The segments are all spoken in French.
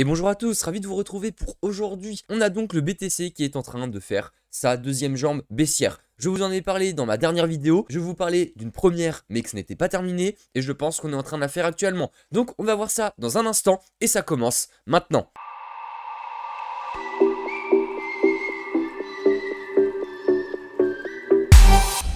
Et bonjour à tous, ravi de vous retrouver pour aujourd'hui. On a donc le BTC qui est en train de faire sa deuxième jambe baissière. Je vous en ai parlé dans ma dernière vidéo, je vous parlais d'une première mais que ce n'était pas terminé et je pense qu'on est en train de la faire actuellement. Donc on va voir ça dans un instant et ça commence maintenant.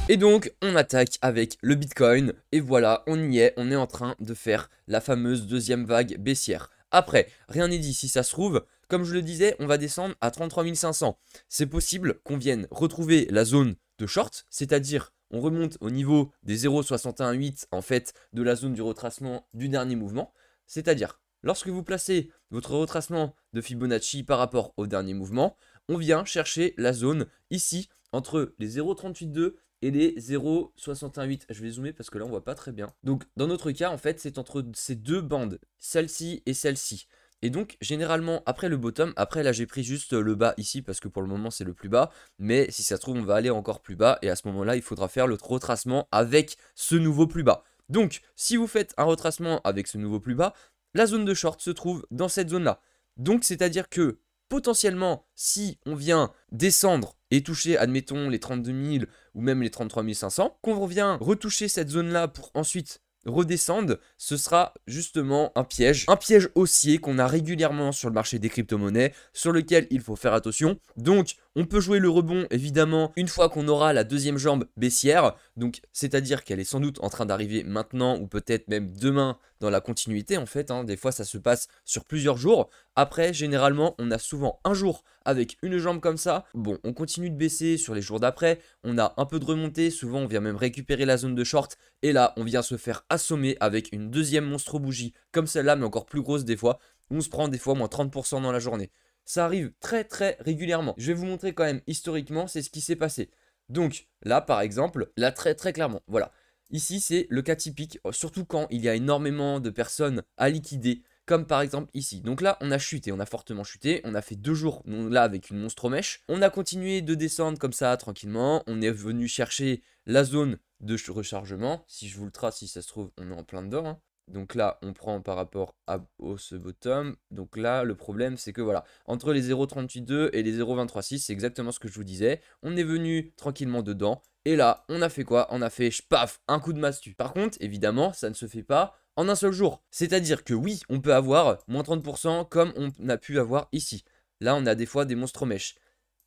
Et donc, on attaque avec le Bitcoin. Et voilà, on y est, on est en train de faire la fameuse deuxième vague baissière. Après, rien n'est dit, si ça se trouve, comme je le disais, on va descendre à 33 500. C'est possible qu'on vienne retrouver la zone de short, c'est-à-dire on remonte au niveau des 0,618 en fait de la zone du retracement du dernier mouvement, c'est-à-dire lorsque vous placez votre retracement de Fibonacci par rapport au dernier mouvement, on vient chercher la zone ici entre les 0,382 et les 0,618. Je vais zoomer parce que là on voit pas très bien. Donc dans notre cas en fait c'est entre ces deux bandes, celle-ci et celle-ci. Et donc généralement après le bottom, après là j'ai pris juste le bas ici parce que pour le moment c'est le plus bas, mais si ça se trouve on va aller encore plus bas et à ce moment là il faudra faire le retracement avec ce nouveau plus bas. Donc si vous faites un retracement avec ce nouveau plus bas, la zone de short se trouve dans cette zone là. Donc c'est à dire que potentiellement si on vient descendre et toucher, admettons, les 32 000 ou même les 33 500, qu'on revient retoucher cette zone-là pour ensuite redescendre, ce sera justement un piège, un piège haussier qu'on a régulièrement sur le marché des crypto-monnaies, sur lequel il faut faire attention. Donc, on peut jouer le rebond, évidemment, une fois qu'on aura la deuxième jambe baissière. Donc, c'est-à-dire qu'elle est sans doute en train d'arriver maintenant ou peut-être même demain dans la continuité, en fait. Hein. Des fois, ça se passe sur plusieurs jours. Après, généralement, on a souvent un jour avec une jambe comme ça. Bon, on continue de baisser sur les jours d'après. On a un peu de remontée. Souvent, on vient même récupérer la zone de short. Et là, on vient se faire assommer avec une deuxième monstre bougie comme celle-là, mais encore plus grosse des fois. On se prend des fois moins 30% dans la journée. Ça arrive très très régulièrement. Je vais vous montrer quand même historiquement, c'est ce qui s'est passé. Donc là, par exemple, là très très clairement, voilà. Ici, c'est le cas typique, euh, surtout quand il y a énormément de personnes à liquider, comme par exemple ici. Donc là, on a chuté, on a fortement chuté, on a fait deux jours là avec une monstre mèche. On a continué de descendre comme ça tranquillement, on est venu chercher la zone de rechargement. Si je vous le trace, si ça se trouve, on est en plein dedans. Hein. Donc là, on prend par rapport à, ce bottom. Donc là, le problème, c'est que voilà, entre les 0,382 et les 0,236, c'est exactement ce que je vous disais. On est venu tranquillement dedans. Et là, on a fait quoi On a fait, paf, un coup de mastu. Par contre, évidemment, ça ne se fait pas en un seul jour. C'est-à-dire que oui, on peut avoir moins 30% comme on a pu avoir ici. Là, on a des fois des monstres mèches.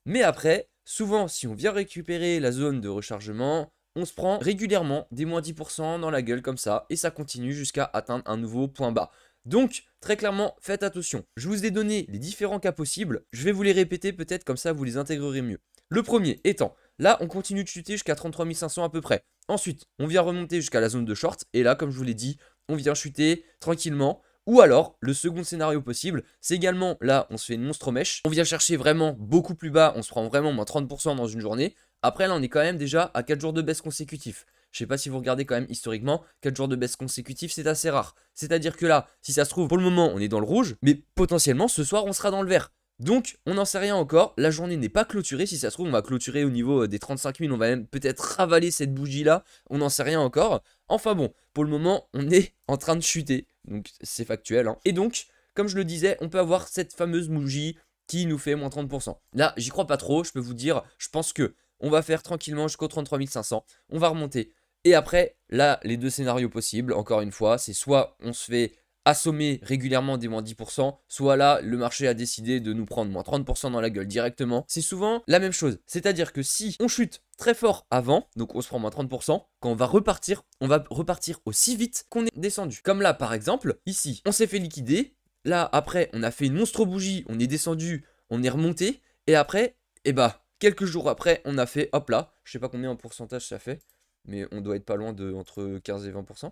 Mais après, souvent, si on vient récupérer la zone de rechargement, on se prend régulièrement des moins 10% dans la gueule comme ça, et ça continue jusqu'à atteindre un nouveau point bas. Donc, très clairement, faites attention. Je vous ai donné les différents cas possibles, je vais vous les répéter peut-être comme ça vous les intégrerez mieux. Le premier étant, là on continue de chuter jusqu'à 33 500 à peu près. Ensuite, on vient remonter jusqu'à la zone de short, et là, comme je vous l'ai dit, on vient chuter tranquillement ou alors, le second scénario possible, c'est également, là, on se fait une monstre mèche, on vient chercher vraiment beaucoup plus bas, on se prend vraiment moins 30% dans une journée. Après, là, on est quand même déjà à 4 jours de baisse consécutifs. Je sais pas si vous regardez quand même historiquement, 4 jours de baisse consécutifs, c'est assez rare. C'est-à-dire que là, si ça se trouve, pour le moment, on est dans le rouge, mais potentiellement, ce soir, on sera dans le vert. Donc, on n'en sait rien encore, la journée n'est pas clôturée, si ça se trouve, on va clôturer au niveau euh, des 35 000, on va même peut-être avaler cette bougie-là, on n'en sait rien encore. Enfin bon, pour le moment, on est en train de chuter. Donc c'est factuel. Hein. Et donc, comme je le disais, on peut avoir cette fameuse bougie qui nous fait moins 30%. Là, j'y crois pas trop, je peux vous dire, je pense que on va faire tranquillement jusqu'au 33 500, on va remonter. Et après, là, les deux scénarios possibles, encore une fois, c'est soit on se fait assommer régulièrement des moins 10%, soit là, le marché a décidé de nous prendre moins 30% dans la gueule directement. C'est souvent la même chose. C'est-à-dire que si on chute très fort avant, donc on se prend moins 30%, quand on va repartir, on va repartir aussi vite qu'on est descendu. Comme là, par exemple, ici, on s'est fait liquider. Là, après, on a fait une monstre bougie, on est descendu, on est remonté. Et après, et eh bah, quelques jours après, on a fait, hop là, je sais pas combien en pourcentage ça fait, mais on doit être pas loin de entre 15 et 20%.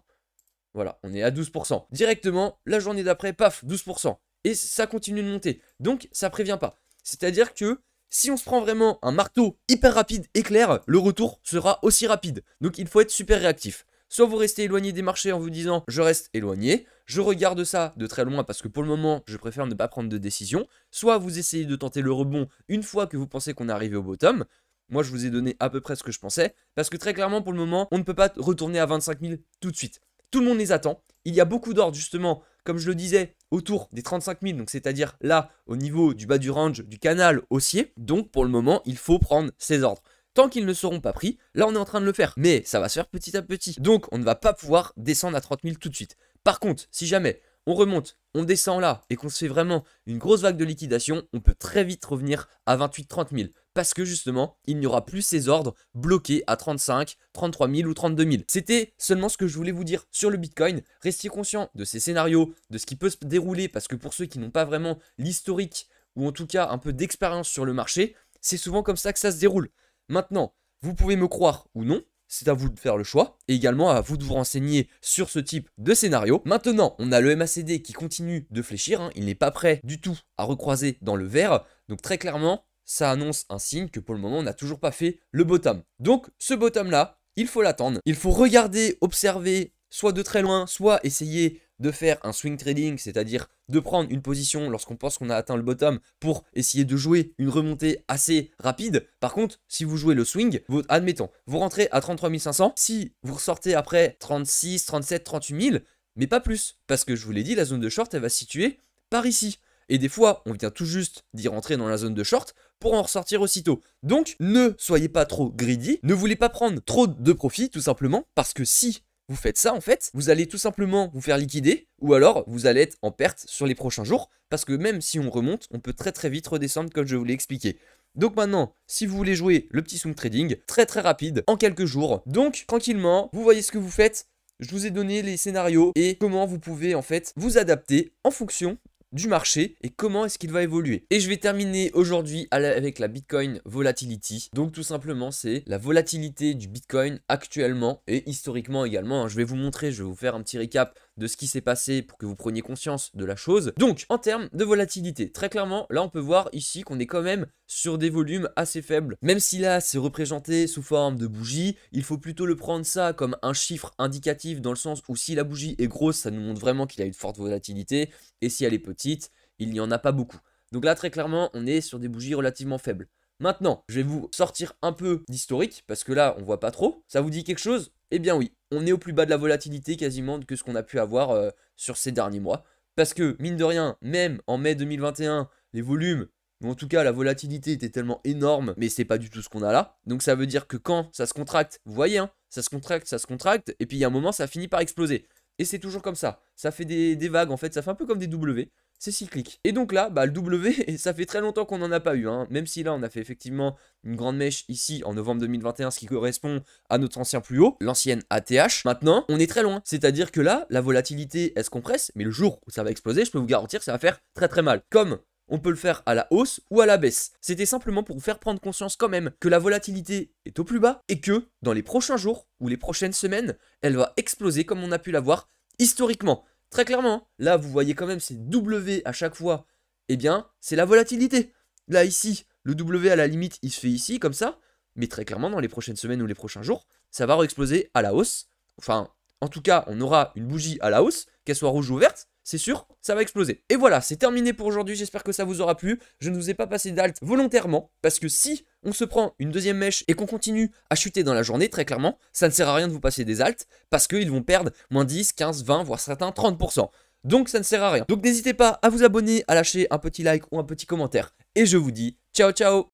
Voilà, on est à 12%. Directement, la journée d'après, paf, 12%. Et ça continue de monter. Donc, ça prévient pas. C'est-à-dire que si on se prend vraiment un marteau hyper rapide et clair, le retour sera aussi rapide. Donc, il faut être super réactif. Soit vous restez éloigné des marchés en vous disant je reste éloigné, je regarde ça de très loin parce que pour le moment je préfère ne pas prendre de décision. Soit vous essayez de tenter le rebond une fois que vous pensez qu'on est arrivé au bottom. Moi je vous ai donné à peu près ce que je pensais parce que très clairement pour le moment on ne peut pas retourner à 25 000 tout de suite. Tout le monde les attend. Il y a beaucoup d'ordres justement, comme je le disais, autour des 35 000, donc c'est-à-dire là au niveau du bas du range du canal haussier. Donc pour le moment, il faut prendre ces ordres tant qu'ils ne seront pas pris. Là, on est en train de le faire, mais ça va se faire petit à petit. Donc, on ne va pas pouvoir descendre à 30 000 tout de suite. Par contre, si jamais on remonte, on descend là et qu'on se fait vraiment une grosse vague de liquidation, on peut très vite revenir à 28 30 000 parce que justement, il n'y aura plus ces ordres bloqués à 35, 33 000 ou 32 000. C'était seulement ce que je voulais vous dire sur le Bitcoin. Restez conscient de ces scénarios, de ce qui peut se dérouler, parce que pour ceux qui n'ont pas vraiment l'historique ou en tout cas un peu d'expérience sur le marché, c'est souvent comme ça que ça se déroule. Maintenant, vous pouvez me croire ou non, c'est à vous de faire le choix, et également à vous de vous renseigner sur ce type de scénario. Maintenant, on a le MACD qui continue de fléchir, hein. il n'est pas prêt du tout à recroiser dans le vert, donc très clairement, ça annonce un signe que pour le moment, on n'a toujours pas fait le bottom. Donc, ce bottom-là, il faut l'attendre. Il faut regarder, observer, soit de très loin, soit essayer de faire un swing trading, c'est-à-dire de prendre une position lorsqu'on pense qu'on a atteint le bottom pour essayer de jouer une remontée assez rapide. Par contre, si vous jouez le swing, admettons, vous rentrez à 33 500, si vous ressortez après 36, 37, 38 000, mais pas plus, parce que je vous l'ai dit, la zone de short, elle va se situer par ici. Et des fois, on vient tout juste d'y rentrer dans la zone de short pour en ressortir aussitôt. Donc ne soyez pas trop greedy, ne voulez pas prendre trop de profit tout simplement, parce que si vous faites ça en fait, vous allez tout simplement vous faire liquider, ou alors vous allez être en perte sur les prochains jours, parce que même si on remonte, on peut très très vite redescendre comme je vous l'ai expliqué. Donc maintenant, si vous voulez jouer le petit swing trading, très très rapide, en quelques jours, donc tranquillement, vous voyez ce que vous faites, je vous ai donné les scénarios et comment vous pouvez en fait vous adapter en fonction du marché et comment est-ce qu'il va évoluer. Et je vais terminer aujourd'hui avec la Bitcoin Volatility. Donc tout simplement, c'est la volatilité du Bitcoin actuellement et historiquement également. Hein. Je vais vous montrer, je vais vous faire un petit récap de ce qui s'est passé pour que vous preniez conscience de la chose. Donc, en termes de volatilité, très clairement, là on peut voir ici qu'on est quand même sur des volumes assez faibles. Même si là c'est représenté sous forme de bougie, il faut plutôt le prendre ça comme un chiffre indicatif dans le sens où si la bougie est grosse, ça nous montre vraiment qu'il a eu de forte volatilité, et si elle est petite, il n'y en a pas beaucoup. Donc là, très clairement, on est sur des bougies relativement faibles. Maintenant, je vais vous sortir un peu d'historique, parce que là, on voit pas trop. Ça vous dit quelque chose eh bien oui, on est au plus bas de la volatilité quasiment que ce qu'on a pu avoir euh, sur ces derniers mois. Parce que, mine de rien, même en mai 2021, les volumes, ou en tout cas la volatilité était tellement énorme, mais c'est pas du tout ce qu'on a là. Donc ça veut dire que quand ça se contracte, vous voyez, hein, ça se contracte, ça se contracte, et puis il y a un moment, ça finit par exploser. Et c'est toujours comme ça. Ça fait des, des, vagues, en fait, ça fait un peu comme des W c'est cyclique. Et donc là, bah, le W, et ça fait très longtemps qu'on n'en a pas eu, hein. même si là on a fait effectivement une grande mèche ici en novembre 2021, ce qui correspond à notre ancien plus haut, l'ancienne ATH. Maintenant, on est très loin. C'est-à-dire que là, la volatilité, elle se compresse, mais le jour où ça va exploser, je peux vous garantir que ça va faire très très mal. Comme on peut le faire à la hausse ou à la baisse. C'était simplement pour vous faire prendre conscience quand même que la volatilité est au plus bas et que dans les prochains jours ou les prochaines semaines, elle va exploser comme on a pu la voir historiquement. Très clairement, là vous voyez quand même ces W à chaque fois, eh bien c'est la volatilité. Là ici, le W à la limite il se fait ici comme ça, mais très clairement dans les prochaines semaines ou les prochains jours, ça va re-exploser à la hausse. Enfin, en tout cas, on aura une bougie à la hausse, qu'elle soit rouge ou verte, c'est sûr, ça va exploser. Et voilà, c'est terminé pour aujourd'hui, j'espère que ça vous aura plu. Je ne vous ai pas passé d'alt volontairement, parce que si on se prend une deuxième mèche et qu'on continue à chuter dans la journée, très clairement, ça ne sert à rien de vous passer des altes, parce qu'ils vont perdre moins 10, 15, 20, voire certains 30%. Donc ça ne sert à rien. Donc n'hésitez pas à vous abonner, à lâcher un petit like ou un petit commentaire. Et je vous dis ciao ciao